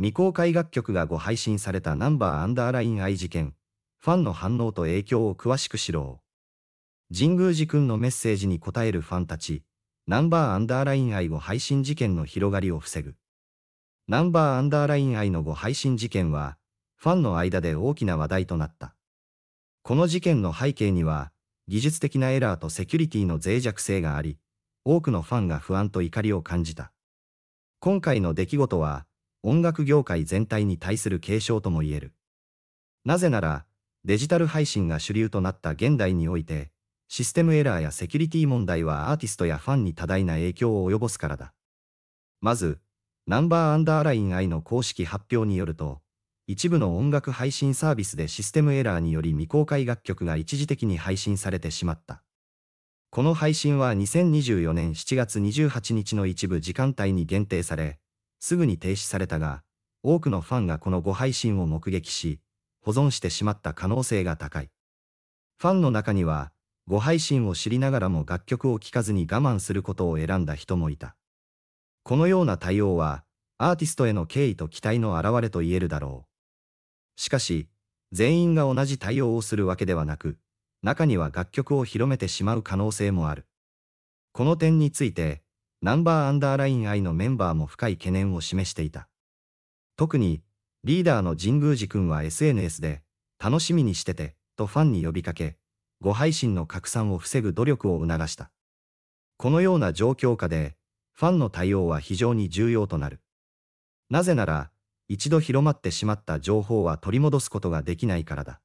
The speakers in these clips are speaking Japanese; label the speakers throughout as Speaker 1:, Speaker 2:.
Speaker 1: 未公開楽曲がご配信されたナンバーアンダーライン愛事件、ファンの反応と影響を詳しく知ろう。神宮寺くんのメッセージに答えるファンたち、ナンバーアンダーライン愛ご配信事件の広がりを防ぐ。ナンバーアンダーライン愛のご配信事件は、ファンの間で大きな話題となった。この事件の背景には、技術的なエラーとセキュリティの脆弱性があり、多くのファンが不安と怒りを感じた。今回の出来事は、音楽業界全体に対する継承とも言える。なぜなら、デジタル配信が主流となった現代において、システムエラーやセキュリティ問題はアーティストやファンに多大な影響を及ぼすからだ。まず、ナンバーアンダーライン I の公式発表によると、一部の音楽配信サービスでシステムエラーにより未公開楽曲が一時的に配信されてしまった。この配信は2024年7月28日の一部時間帯に限定され、すぐに停止されたが、多くのファンがこの誤配信を目撃し、保存してしまった可能性が高い。ファンの中には、誤配信を知りながらも楽曲を聴かずに我慢することを選んだ人もいた。このような対応は、アーティストへの敬意と期待の表れと言えるだろう。しかし、全員が同じ対応をするわけではなく、中には楽曲を広めてしまう可能性もある。この点について、ナンバーアンダーライン I のメンバーも深い懸念を示していた。特に、リーダーの神宮寺くんは SNS で、楽しみにしてて、とファンに呼びかけ、ご配信の拡散を防ぐ努力を促した。このような状況下で、ファンの対応は非常に重要となる。なぜなら、一度広まってしまった情報は取り戻すことができないからだ。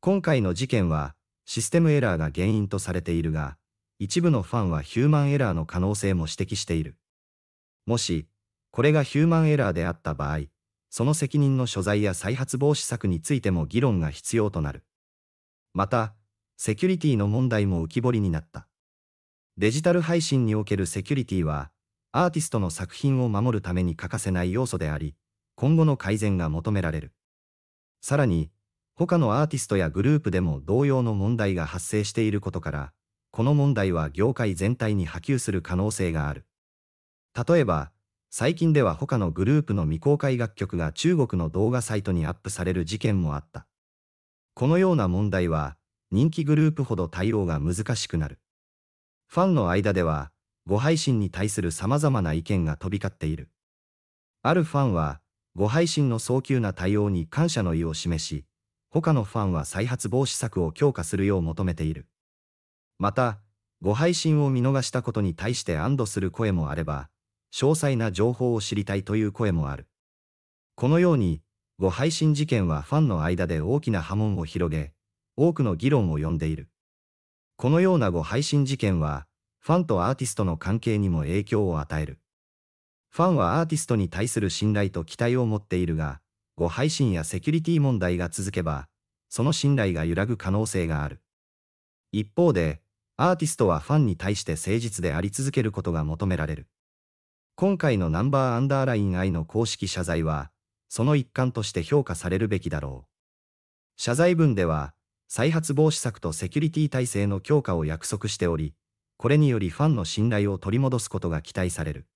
Speaker 1: 今回の事件は、システムエラーが原因とされているが、一部のファンはヒューマンエラーの可能性も指摘している。もし、これがヒューマンエラーであった場合、その責任の所在や再発防止策についても議論が必要となる。また、セキュリティの問題も浮き彫りになった。デジタル配信におけるセキュリティは、アーティストの作品を守るために欠かせない要素であり、今後の改善が求められる。さらに、他のアーティストやグループでも同様の問題が発生していることから、この問題は業界全体に波及する可能性がある。例えば、最近では他のグループの未公開楽曲が中国の動画サイトにアップされる事件もあった。このような問題は、人気グループほど対応が難しくなる。ファンの間では、ご配信に対する様々な意見が飛び交っている。あるファンは、ご配信の早急な対応に感謝の意を示し、他のファンは再発防止策を強化するよう求めている。また、ご配信を見逃したことに対して安堵する声もあれば、詳細な情報を知りたいという声もある。このように、ご配信事件はファンの間で大きな波紋を広げ、多くの議論を呼んでいる。このようなご配信事件は、ファンとアーティストの関係にも影響を与える。ファンはアーティストに対する信頼と期待を持っているが、ご配信やセキュリティ問題が続けば、その信頼が揺らぐ可能性がある。一方で、アーティストはファンに対して誠実であり続けることが求められる。今回のナンバーアンダーライン I の公式謝罪は、その一環として評価されるべきだろう。謝罪文では、再発防止策とセキュリティ体制の強化を約束しており、これによりファンの信頼を取り戻すことが期待される。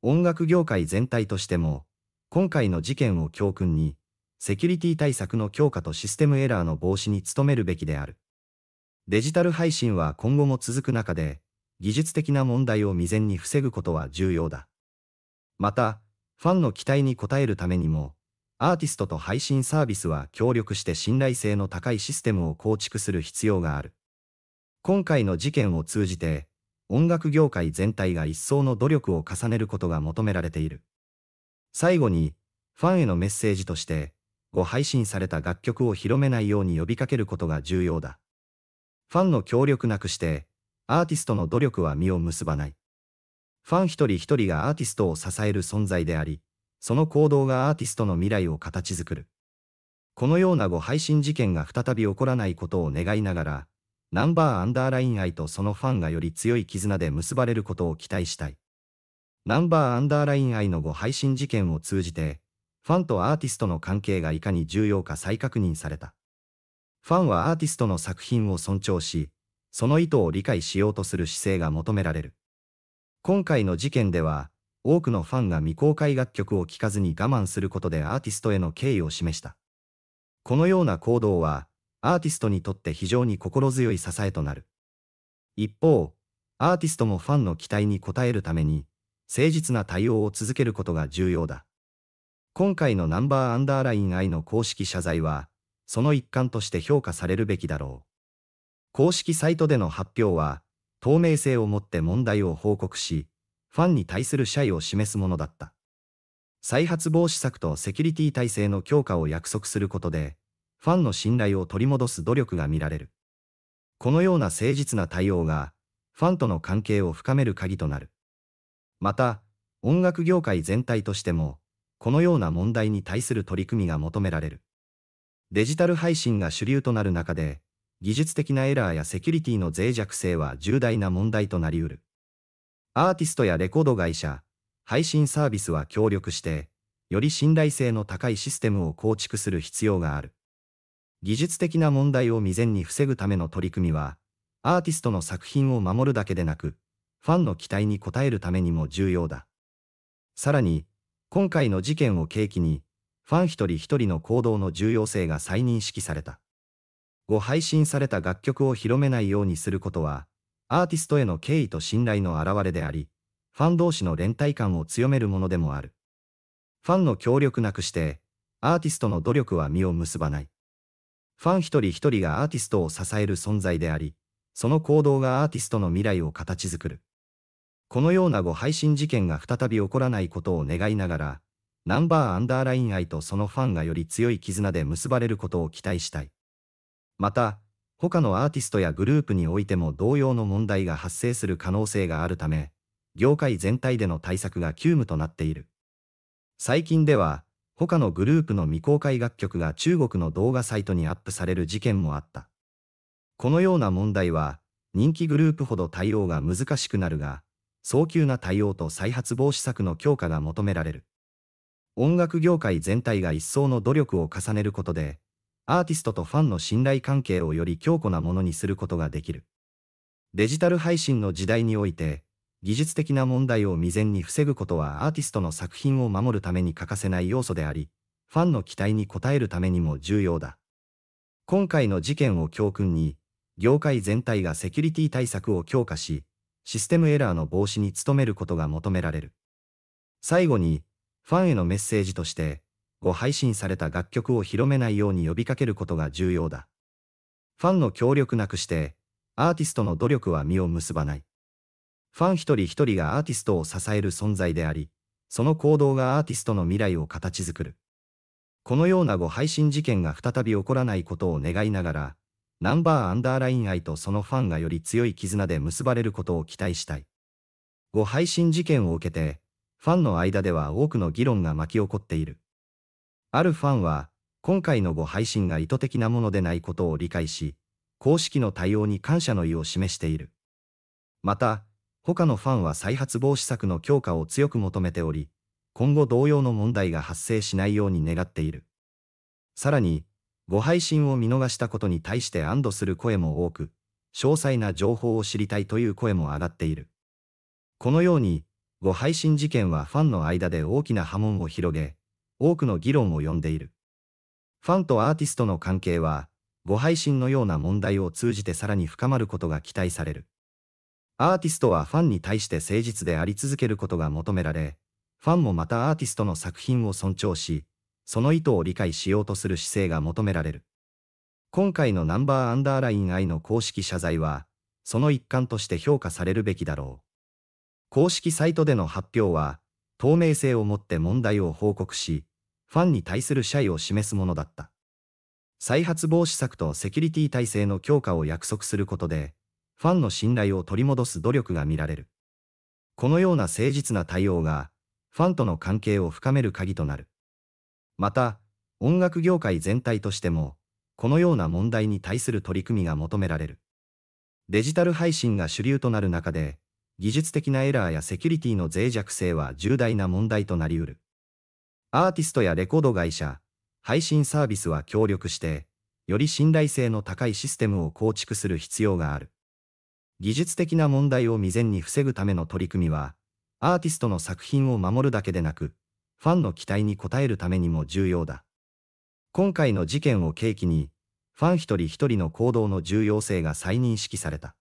Speaker 1: 音楽業界全体としても、今回の事件を教訓に、セキュリティ対策の強化とシステムエラーの防止に努めるべきである。デジタル配信は今後も続く中で、技術的な問題を未然に防ぐことは重要だ。また、ファンの期待に応えるためにも、アーティストと配信サービスは協力して信頼性の高いシステムを構築する必要がある。今回の事件を通じて、音楽業界全体が一層の努力を重ねることが求められている。最後に、ファンへのメッセージとして、ご配信された楽曲を広めないように呼びかけることが重要だ。ファンの協力なくして、アーティストの努力は実を結ばない。ファン一人一人がアーティストを支える存在であり、その行動がアーティストの未来を形作る。このようなご配信事件が再び起こらないことを願いながら、ナンバーアンダーライン愛とそのファンがより強い絆で結ばれることを期待したい。ナンバーアンダーライン愛の誤配信事件を通じて、ファンとアーティストの関係がいかに重要か再確認された。ファンはアーティストの作品を尊重し、その意図を理解しようとする姿勢が求められる。今回の事件では、多くのファンが未公開楽曲を聴かずに我慢することでアーティストへの敬意を示した。このような行動は、アーティストにとって非常に心強い支えとなる。一方、アーティストもファンの期待に応えるために、誠実な対応を続けることが重要だ。今回のナンバーアンダーライン愛の公式謝罪は、その一環として評価されるべきだろう。公式サイトでの発表は、透明性をもって問題を報告し、ファンに対する謝意を示すものだった。再発防止策とセキュリティ体制の強化を約束することで、ファンの信頼を取り戻す努力が見られる。このような誠実な対応が、ファンとの関係を深める鍵となる。また、音楽業界全体としても、このような問題に対する取り組みが求められる。デジタル配信が主流となる中で、技術的なエラーやセキュリティの脆弱性は重大な問題となりうる。アーティストやレコード会社、配信サービスは協力して、より信頼性の高いシステムを構築する必要がある。技術的な問題を未然に防ぐための取り組みは、アーティストの作品を守るだけでなく、ファンの期待に応えるためにも重要だ。さらに、今回の事件を契機に、ファン一人一人の行動の重要性が再認識された。ご配信された楽曲を広めないようにすることは、アーティストへの敬意と信頼の表れであり、ファン同士の連帯感を強めるものでもある。ファンの協力なくして、アーティストの努力は実を結ばない。ファン一人一人がアーティストを支える存在であり、その行動がアーティストの未来を形作る。このようなご配信事件が再び起こらないことを願いながら、ナンバーアンダーライン愛とそのファンがより強い絆で結ばれることを期待したい。また、他のアーティストやグループにおいても同様の問題が発生する可能性があるため、業界全体での対策が急務となっている。最近では、他のグループの未公開楽曲が中国の動画サイトにアップされる事件もあった。このような問題は、人気グループほど対応が難しくなるが、早急な対応と再発防止策の強化が求められる。音楽業界全体が一層の努力を重ねることで、アーティストとファンの信頼関係をより強固なものにすることができる。デジタル配信の時代において、技術的な問題を未然に防ぐことはアーティストの作品を守るために欠かせない要素であり、ファンの期待に応えるためにも重要だ。今回の事件を教訓に、業界全体がセキュリティ対策を強化し、システムエラーの防止に努めることが求められる。最後に、ファンへのメッセージとして、ご配信された楽曲を広めないように呼びかけることが重要だ。ファンの協力なくして、アーティストの努力は実を結ばない。ファン一人一人がアーティストを支える存在であり、その行動がアーティストの未来を形作る。このようなご配信事件が再び起こらないことを願いながら、ナンバーアンダーライン愛とそのファンがより強い絆で結ばれることを期待したい。ご配信事件を受けて、ファンの間では多くの議論が巻き起こっている。あるファンは、今回のご配信が意図的なものでないことを理解し、公式の対応に感謝の意を示している。また、他のファンは再発防止策の強化を強く求めており、今後同様の問題が発生しないように願っている。さらに、ご配信を見逃したことに対して安堵する声も多く、詳細な情報を知りたいという声も上がっている。このように、誤配信事件はファンの間で大きな波紋を広げ、多くの議論を呼んでいる。ファンとアーティストの関係は、誤配信のような問題を通じてさらに深まることが期待される。アーティストはファンに対して誠実であり続けることが求められ、ファンもまたアーティストの作品を尊重し、その意図を理解しようとする姿勢が求められる。今回のナンバーアンダーライン I の公式謝罪は、その一環として評価されるべきだろう。公式サイトでの発表は、透明性をもって問題を報告し、ファンに対する謝意を示すものだった。再発防止策とセキュリティ体制の強化を約束することで、ファンの信頼を取り戻す努力が見られる。このような誠実な対応が、ファンとの関係を深める鍵となる。また、音楽業界全体としても、このような問題に対する取り組みが求められる。デジタル配信が主流となる中で、技術的なエラーやセキュリティの脆弱性は重大な問題となりうる。アーティストやレコード会社、配信サービスは協力して、より信頼性の高いシステムを構築する必要がある。技術的な問題を未然に防ぐための取り組みは、アーティストの作品を守るだけでなく、ファンの期待に応えるためにも重要だ。今回の事件を契機に、ファン一人一人の行動の重要性が再認識された。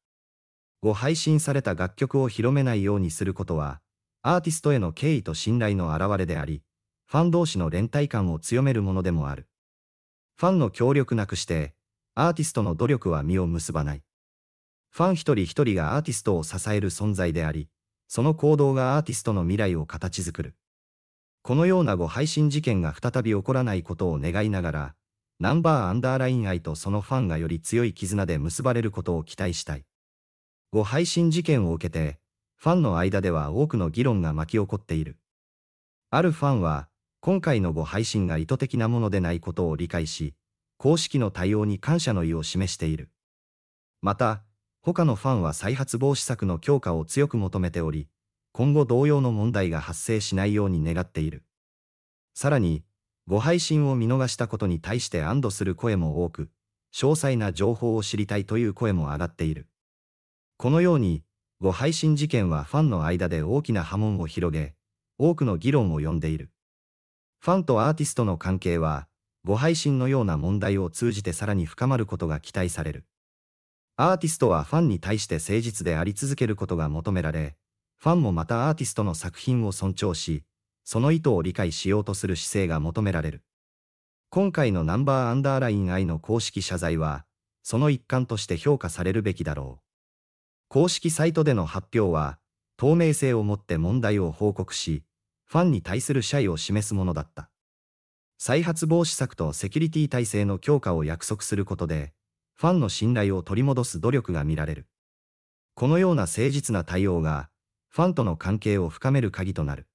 Speaker 1: 後配信された楽曲を広めないようにすることは、アーティストへの敬意と信頼の表れであり、ファン同士の連帯感を強めるものでもある。ファンの協力なくして、アーティストの努力は実を結ばない。ファン一人一人がアーティストを支える存在であり、その行動がアーティストの未来を形作る。このようなご配信事件が再び起こらないことを願いながら、ナンバーアンダーライン愛とそのファンがより強い絆で結ばれることを期待したい。誤配信事件を受けて、ファンの間では多くの議論が巻き起こっている。あるファンは、今回の誤配信が意図的なものでないことを理解し、公式の対応に感謝の意を示している。また、他のファンは再発防止策の強化を強く求めており、今後同様の問題が発生しないように願っている。さらに、ご配信を見逃したことに対して安堵する声も多く、詳細な情報を知りたいという声も上がっている。このように、誤配信事件はファンの間で大きな波紋を広げ、多くの議論を呼んでいる。ファンとアーティストの関係は、誤配信のような問題を通じてさらに深まることが期待される。アーティストはファンに対して誠実であり続けることが求められ、ファンもまたアーティストの作品を尊重し、その意図を理解しようとする姿勢が求められる。今回のナンバーアンダーライン愛の公式謝罪は、その一環として評価されるべきだろう。公式サイトでの発表は、透明性をもって問題を報告し、ファンに対する謝意を示すものだった。再発防止策とセキュリティ体制の強化を約束することで、ファンの信頼を取り戻す努力が見られる。このような誠実な対応が、ファンとの関係を深める鍵となる。